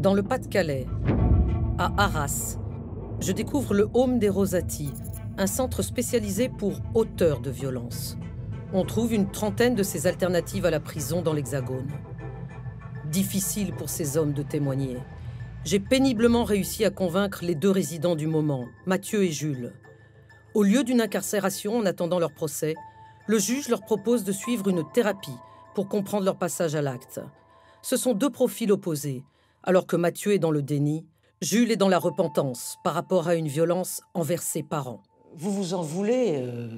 Dans le Pas-de-Calais, à Arras, je découvre le Home des Rosati, un centre spécialisé pour auteurs de violence. On trouve une trentaine de ces alternatives à la prison dans l'Hexagone. Difficile pour ces hommes de témoigner. J'ai péniblement réussi à convaincre les deux résidents du moment, Mathieu et Jules. Au lieu d'une incarcération en attendant leur procès, le juge leur propose de suivre une thérapie pour comprendre leur passage à l'acte. Ce sont deux profils opposés, alors que Mathieu est dans le déni, Jules est dans la repentance par rapport à une violence envers ses parents. Vous vous en voulez euh,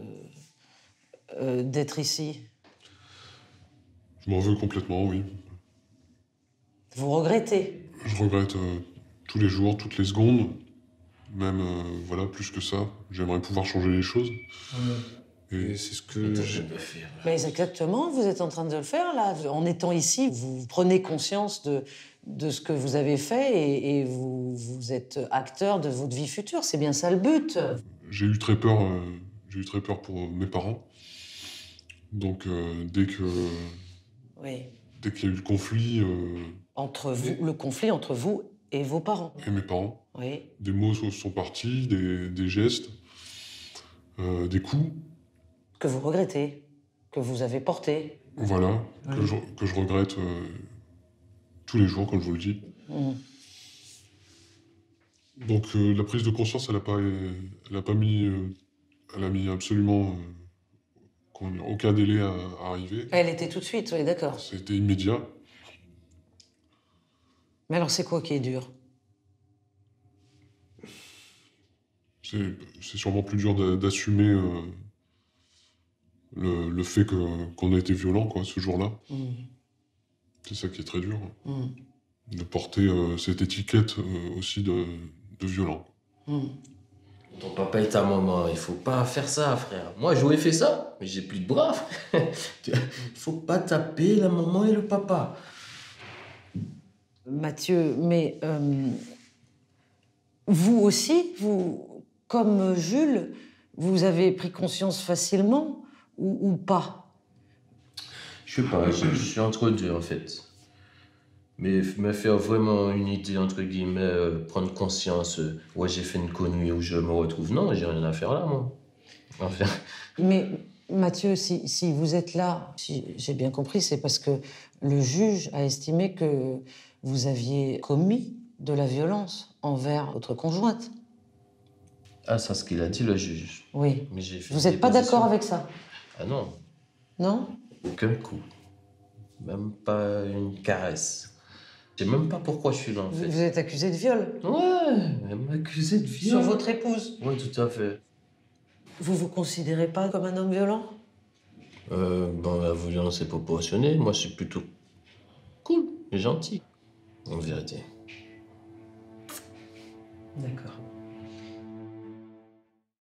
euh, d'être ici Je m'en veux complètement, oui. Vous regrettez Je regrette euh, tous les jours, toutes les secondes. Même, voilà, plus que ça. J'aimerais pouvoir changer les choses. Mmh. Et c'est ce que Mais exactement, vous êtes en train de le faire, là. En étant ici, vous prenez conscience de, de ce que vous avez fait et, vous, êtes acteur de votre vie future. C'est bien ça le but. J'ai eu très peur. Euh, j'ai eu très peur pour euh, mes parents. Donc euh, dès que oui. dès qu'il y a eu le conflit entre vous, le conflit entre vous et vos parents. Et mes parents. Oui. Des mots sont partis, des, gestes, des coups. Que vous regrettez, que vous avez portés. Voilà, que je regrette tous les jours, comme je vous le dis. Mm. Donc euh, la prise de conscience, elle n'a pas, elle a pas mis, euh, elle a mis absolument euh, aucun délai à, arriver. Elle était tout de suite, oui, d'accord. C'était immédiat. Mais alors c'est quoi qui est dur C'est sûrement plus dur d'assumer le, fait qu'on a été violent, quoi, ce jour-là. Mm. C'est ça qui est très dur. Mm. De porter euh, cette étiquette euh, aussi de, de violent. Mm. Ton papa et ta maman, il faut pas faire ça, frère. Moi, j'aurais fait ça, mais j'ai plus de bras, Il Il faut pas taper la maman et le papa. Mathieu, mais euh, vous aussi, vous, comme Jules, vous avez pris conscience facilement ou pas je sais pas, je, suis entre deux en fait. Mais me faire vraiment une idée, entre guillemets, euh, prendre conscience, euh, ouais, j'ai fait une connerie où je me retrouve, non, j'ai rien à faire là, moi. Mais Mathieu, si, si, vous êtes là, si j'ai bien compris, c'est parce que le juge a estimé que vous aviez commis de la violence envers votre conjointe. Ah, c'est ce qu'il a dit, le juge. Oui. Mais vous n'êtes pas d'accord avec ça Ah non. Non aucun coup. Même pas une caresse. Je sais même pas pourquoi je suis là, en Vous êtes accusé de viol Ouais, elle accusé de viol. Sur votre épouse Ouais, tout à fait. Vous vous considérez pas comme un homme violent euh, bon, la violence est proportionnée. Moi, je suis plutôt cool et gentil, en vérité. D'accord.